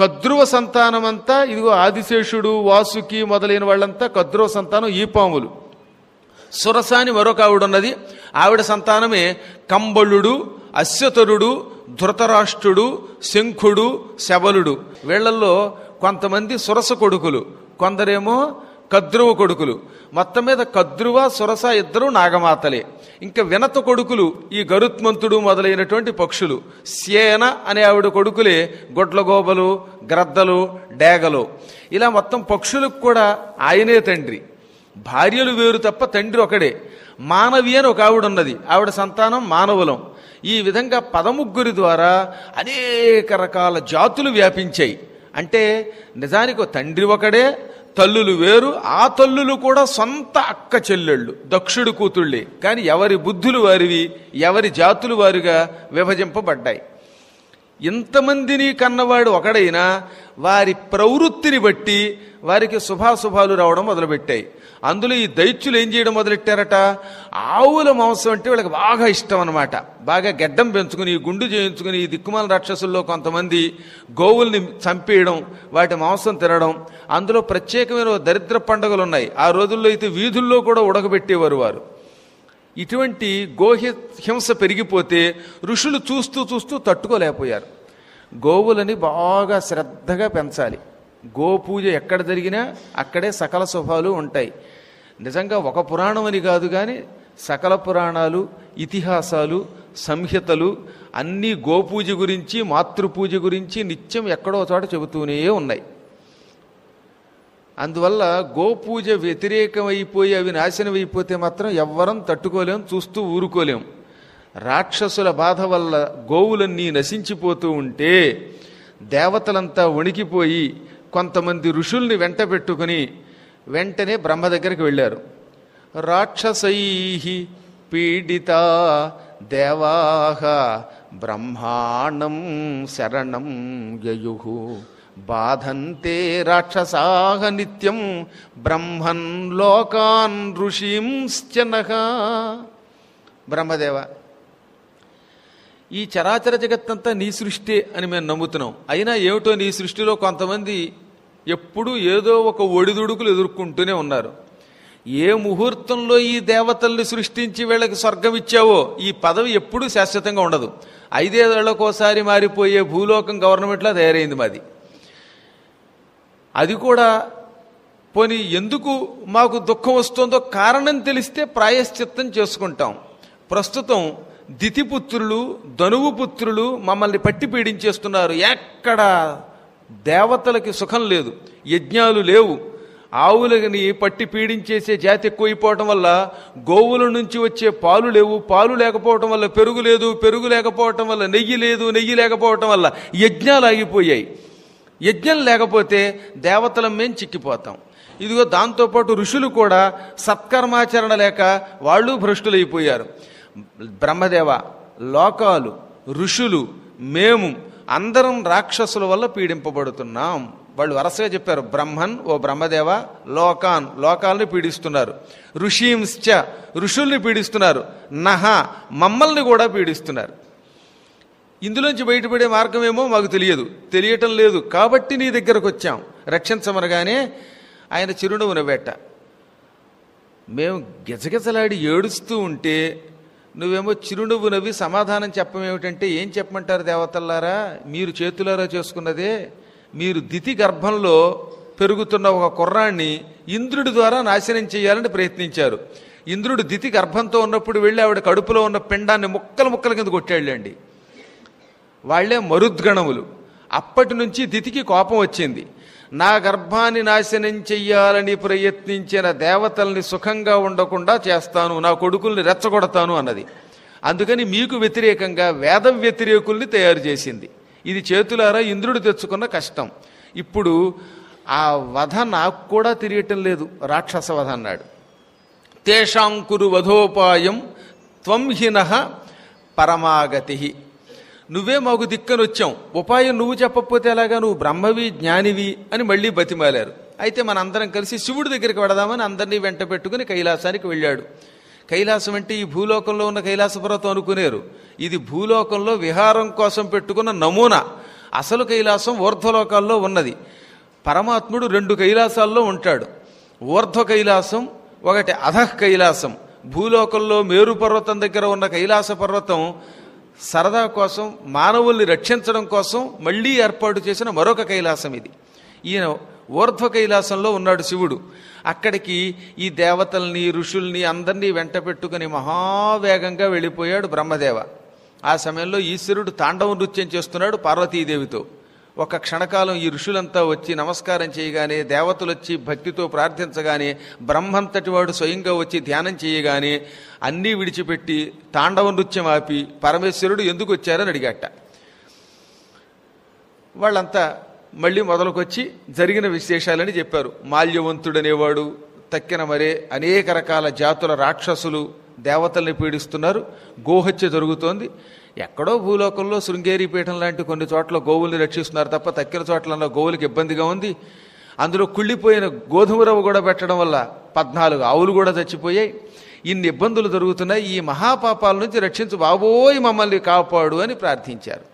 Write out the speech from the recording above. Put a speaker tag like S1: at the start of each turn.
S1: కద్రువ సంతానమంతా ఇదిగో ఆదిశేషుడు వాసుకి మొదలైన వాళ్ళంతా కద్రువ సంతానం ఈ పాములు సురసాని మరొక ఉన్నది ఆవిడ సంతానమే కంబళుడు అశ్వతరుడు ధృతరాష్ట్రుడు శంఖుడు శబలుడు వీళ్లల్లో కొంతమంది సురస కొడుకులు కొందరేమో కద్రువ కొడుకులు మొత్తం మీద కద్రువ సురస ఇద్దరు నాగమాతలే ఇంకా వినత కొడుకులు ఈ గరుత్మంతుడు మొదలైనటువంటి పక్షులు సేన అనే ఆవిడ కొడుకులే గొడ్లగోబలు గ్రద్దలు డేగలు ఇలా మొత్తం పక్షులకు కూడా ఆయనే తండ్రి భార్యలు వేరు తప్ప తండ్రి ఒకడే మానవి అని ఒక ఆవిడ ఉన్నది ఆవిడ సంతానం మానవులం ఈ విధంగా పదముగ్గురి ద్వారా అనేక రకాల జాతులు వ్యాపించాయి అంటే నిజానికి తండ్రి ఒకడే తల్లులు వేరు ఆ తల్లులు కూడా సొంత అక్క చెల్లెళ్ళు దక్షుడు కూతుళ్ళే కానీ ఎవరి బుద్ధులు వారివి ఎవరి జాతులు వారుగా విభజింపబడ్డాయి ఇంతమందిని కన్నవాడు ఒకడైనా వారి ప్రవృత్తిని బట్టి వారికి శుభాశుభాలు రావడం మొదలుపెట్టాయి అందులో ఈ దైత్యులు ఏం చేయడం మొదలెట్టారట ఆవుల మాంసం అంటే వీళ్ళకి బాగా ఇష్టం అనమాట బాగా గెడ్డం పెంచుకుని గుండు చేయించుకుని ఈ దిక్కుమాల రాక్షసుల్లో కొంతమంది గోవుల్ని చంపేయడం వాటి మాంసం తినడం అందులో ప్రత్యేకమైన దరిద్ర పండుగలు ఉన్నాయి ఆ రోజుల్లో అయితే వీధుల్లో కూడా ఉడకబెట్టేవారు వారు ఇటువంటి గోహి హింస పెరిగిపోతే ఋషులు చూస్తూ చూస్తూ తట్టుకోలేకపోయారు గోవులని బాగా శ్రద్ధగా పెంచాలి గోపూజ ఎక్కడ జరిగినా అక్కడే సకల శుభాలు ఉంటాయి నిజంగా ఒక పురాణం అని కాదు కానీ సకల పురాణాలు ఇతిహాసాలు సంహితలు అన్నీ గోపూజ గురించి మాతృపూజ గురించి నిత్యం ఎక్కడో చోట చెబుతూనే ఉన్నాయి అందువల్ల గోపూజ వ్యతిరేకమైపోయి అవి నాశనమైపోతే మాత్రం ఎవ్వరం తట్టుకోలేం చూస్తూ ఊరుకోలేం రాక్షసుల బాధ వల్ల గోవులన్నీ నశించిపోతూ ఉంటే దేవతలంతా వణికిపోయి కొంతమంది ఋషుల్ని వెంట పెట్టుకుని వెంటనే బ్రహ్మ దగ్గరికి వెళ్ళారు రాక్షసై పీడిత దేవాహ బ్రహ్మాండం శరణం యయు బాధంతే రాక్షసాహ నిత్యం బ్రహ్మన్ లోకాన్ ఋషింశ్చనహ బ్రహ్మదేవ ఈ చరాచర జగత్తంతా నీ సృష్టి అని మేము నమ్ముతున్నాం అయినా ఏమిటో నీ సృష్టిలో కొంతమంది ఎప్పుడూ ఏదో ఒక ఒడిదుడుకులు ఎదుర్కొంటూనే ఉన్నారు ఏ ముహూర్తంలో ఈ దేవతల్ని సృష్టించి వీళ్ళకి స్వర్గం ఇచ్చావో ఈ పదవి ఎప్పుడూ శాశ్వతంగా ఉండదు ఐదేళ్ళకోసారి మారిపోయే భూలోకం గవర్నమెంట్లో తయారైంది మాది అది కూడా పోనీ ఎందుకు మాకు దుఃఖం వస్తుందో కారణం తెలిస్తే ప్రాయశ్చిత్తం చేసుకుంటాం ప్రస్తుతం దితిపుత్రులు ధనువు పుత్రులు మమ్మల్ని పట్టి పీడించేస్తున్నారు ఎక్కడ దేవతలకి సుఖం లేదు యజ్ఞాలు లేవు ఆవులని పట్టి పీడించేసే జాతి ఎక్కువైపోవటం వల్ల గోవుల నుంచి వచ్చే పాలు లేవు పాలు లేకపోవటం వల్ల పెరుగు లేదు పెరుగు లేకపోవటం వల్ల నెయ్యి లేదు నెయ్యి లేకపోవటం వల్ల యజ్ఞాలు ఆగిపోయాయి యజ్ఞం లేకపోతే దేవతల మేము చిక్కిపోతాం ఇదిగో దాంతోపాటు ఋషులు కూడా సత్కర్మాచరణ లేక వాళ్ళు భ్రష్టులైపోయారు బ్రహ్మదేవ లోకాలు ఋషులు మేము అందరం రాక్షసుల వల్ల పీడింపబడుతున్నాం వాళ్ళు వరసగా చెప్పారు బ్రహ్మన్ ఓ బ్రహ్మదేవ లోకాన్ లోకాలని పీడిస్తున్నారు ఋషీంశ్చ ఋషుల్ని పీడిస్తున్నారు నహ మమ్మల్ని కూడా పీడిస్తున్నారు ఇందులోంచి బయటపడే మార్గమేమో మాకు తెలియదు తెలియటం లేదు కాబట్టి నీ దగ్గరకు వచ్చాం రక్షించమనగానే ఆయన చిరునవ్వు నవ్వేట మేము గజగజలాడి ఏడుస్తూ ఉంటే నువ్వేమో చిరునవ్వు నవ్వి సమాధానం చెప్పమేమిటంటే ఏం చెప్పమంటారు దేవతల్లారా మీరు చేతులారా చేసుకున్నదే మీరు దితి గర్భంలో పెరుగుతున్న ఒక కుర్రాన్ని ఇంద్రుడి ద్వారా నాశనం చేయాలని ప్రయత్నించారు ఇంద్రుడు దితి గర్భంతో ఉన్నప్పుడు వెళ్ళి ఆవిడ కడుపులో ఉన్న పిండాన్ని ముక్కలు ముక్కల కింద కొట్టాళ్ళండి వాళ్లే మరుద్గణములు అప్పటి నుంచి దితికి కోపం వచ్చింది నా గర్భాన్ని నాశనం చెయ్యాలని ప్రయత్నించిన దేవతల్ని సుఖంగా ఉండకుండా చేస్తాను నా కొడుకుల్ని రెచ్చగొడతాను అన్నది అందుకని మీకు వ్యతిరేకంగా వేద వ్యతిరేకుల్ని తయారు చేసింది ఇది చేతులారా ఇంద్రుడు తెచ్చుకున్న కష్టం ఇప్పుడు ఆ వధ నాకు కూడా తిరగటం లేదు రాక్షస వధ అన్నాడు తేషాంకురు వధోపాయం త్వంహిన పరమాగతి నువ్వే మాకు దిక్కని ఉపాయం నువ్వు చెప్పకపోతే ఎలాగా నువ్వు బ్రహ్మవి జ్ఞానివి అని మళ్ళీ బతిమాలారు అయితే మనందరం కలిసి శివుడి దగ్గరికి వెడదామని అందరినీ వెంట పెట్టుకుని కైలాసానికి వెళ్ళాడు కైలాసం అంటే ఈ భూలోకంలో ఉన్న కైలాస పర్వతం అనుకునేరు ఇది భూలోకంలో విహారం కోసం పెట్టుకున్న నమూనా అసలు కైలాసం ఊర్ధ్వలోకాల్లో ఉన్నది పరమాత్ముడు రెండు కైలాసాల్లో ఉంటాడు ఊర్ధ్వ కైలాసం ఒకటి అధహ్ కైలాసం భూలోకంలో మేరు పర్వతం దగ్గర ఉన్న కైలాస పర్వతం సరదా కోసం మానవుల్ని రక్షించడం కోసం మళ్ళీ ఏర్పాటు చేసిన మరొక కైలాసం ఇది ఈయన ఊర్ధ్వ కైలాసంలో ఉన్నాడు శివుడు అక్కడికి ఈ దేవతల్ని ఋషుల్ని అందరినీ వెంట పెట్టుకుని మహావేగంగా వెళ్ళిపోయాడు బ్రహ్మదేవ ఆ సమయంలో ఈశ్వరుడు తాండవ నృత్యం చేస్తున్నాడు పార్వతీదేవితో ఒక క్షణకాలం ఈ ఋషులంతా వచ్చి నమస్కారం చేయగానే దేవతలు వచ్చి భక్తితో ప్రార్థించగానే బ్రహ్మంతటి వాడు స్వయంగా వచ్చి ధ్యానం చేయగానే అన్నీ విడిచిపెట్టి తాండవ నృత్యం ఆపి పరమేశ్వరుడు ఎందుకు వచ్చారని అడిగాట వాళ్ళంతా మళ్ళీ మొదలుకొచ్చి జరిగిన విశేషాలని చెప్పారు మాల్యవంతుడనేవాడు తక్కిన మరే అనేక రకాల జాతుల రాక్షసులు దేవతల్ని పీడిస్తున్నారు గోహత్య జరుగుతోంది ఎక్కడో భూలోకంలో శృంగేరి పీఠం లాంటి కొన్ని చోట్ల గోవుల్ని రక్షిస్తున్నారు తప్ప తక్కిన చోట్లలో గోవులకి ఇబ్బందిగా ఉంది అందులో కుళ్ళిపోయిన గోధుమ రవ్వ కూడా పెట్టడం వల్ల పద్నాలుగు ఆవులు కూడా చచ్చిపోయాయి ఇన్ని ఇబ్బందులు జరుగుతున్నాయి ఈ మహాపాపాల నుంచి రక్షించు బాబోయ్ మమ్మల్ని కాపాడు అని ప్రార్థించారు